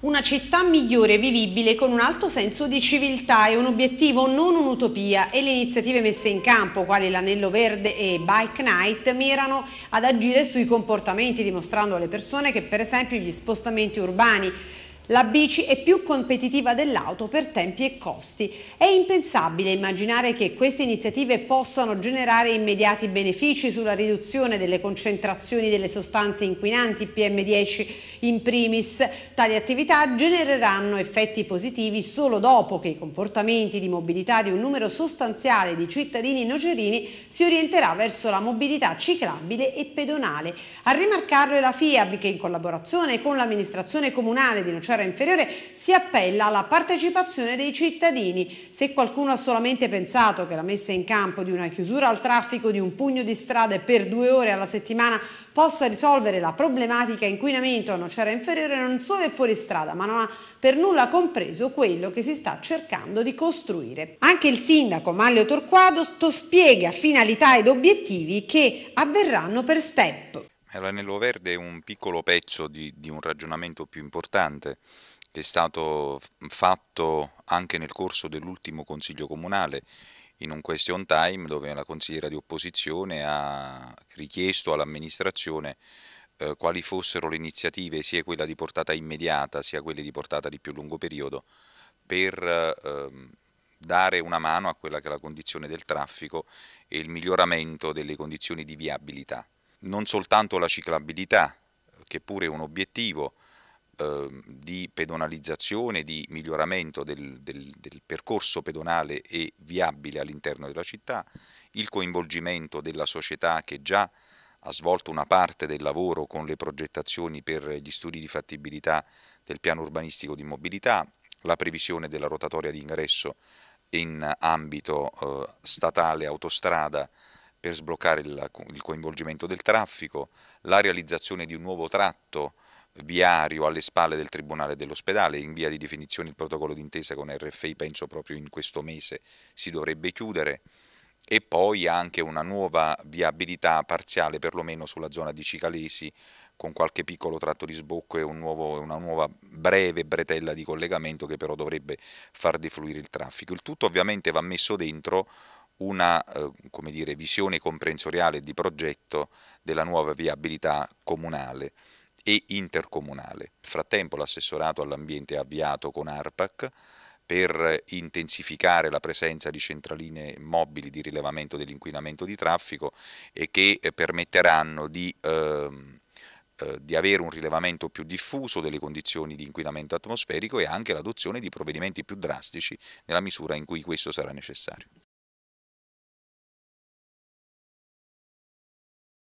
Una città migliore vivibile con un alto senso di civiltà è un obiettivo, non un'utopia e le iniziative messe in campo, quali l'Anello Verde e Bike Night, mirano ad agire sui comportamenti, dimostrando alle persone che per esempio gli spostamenti urbani la bici è più competitiva dell'auto per tempi e costi. È impensabile immaginare che queste iniziative possano generare immediati benefici sulla riduzione delle concentrazioni delle sostanze inquinanti PM10 in primis. Tali attività genereranno effetti positivi solo dopo che i comportamenti di mobilità di un numero sostanziale di cittadini nocerini si orienterà verso la mobilità ciclabile e pedonale. A rimarcarlo è la FIAB che in collaborazione con l'amministrazione comunale di Nocerini cifra inferiore si appella alla partecipazione dei cittadini. Se qualcuno ha solamente pensato che la messa in campo di una chiusura al traffico di un pugno di strade per due ore alla settimana possa risolvere la problematica inquinamento a nocera inferiore non solo è fuori strada, ma non ha per nulla compreso quello che si sta cercando di costruire. Anche il sindaco Maglio Torquato spiega finalità ed obiettivi che avverranno per step. L'anello verde è un piccolo pezzo di, di, un ragionamento più importante che è stato fatto anche nel corso dell'ultimo Consiglio Comunale in un question time dove la consigliera di opposizione ha richiesto all'amministrazione eh, quali fossero le iniziative, sia quella di portata immediata, sia quelle di portata di più lungo periodo, per eh, dare una mano a quella che è la condizione del traffico e il miglioramento delle condizioni di viabilità non soltanto la ciclabilità, che pure è un obiettivo eh, di pedonalizzazione, di miglioramento del, del, del percorso pedonale e viabile all'interno della città, il coinvolgimento della società che già ha svolto una parte del lavoro con le progettazioni per gli studi di fattibilità del piano urbanistico di mobilità, la previsione della rotatoria di ingresso in ambito eh, statale autostrada per sbloccare il, il coinvolgimento del traffico, la realizzazione di un nuovo tratto viario alle spalle del Tribunale dell'ospedale, in via di definizione il protocollo d'intesa con RFI penso proprio in questo mese si dovrebbe chiudere e poi anche una nuova viabilità parziale perlomeno sulla zona di Cicalesi con qualche piccolo tratto di sbocco e un nuovo, una nuova breve bretella di collegamento che però dovrebbe far defluire il traffico. Il tutto ovviamente va messo dentro una eh, dire, visione comprensoriale di progetto della nuova viabilità comunale e intercomunale. Nel frattempo l'assessorato all'ambiente ha avviato con ARPAC per intensificare la presenza di centraline mobili di rilevamento dell'inquinamento di traffico e che eh, permetteranno di, eh, eh, di, avere un rilevamento più diffuso delle condizioni di inquinamento atmosferico e anche l'adozione di provvedimenti più drastici nella misura in cui questo sarà necessario.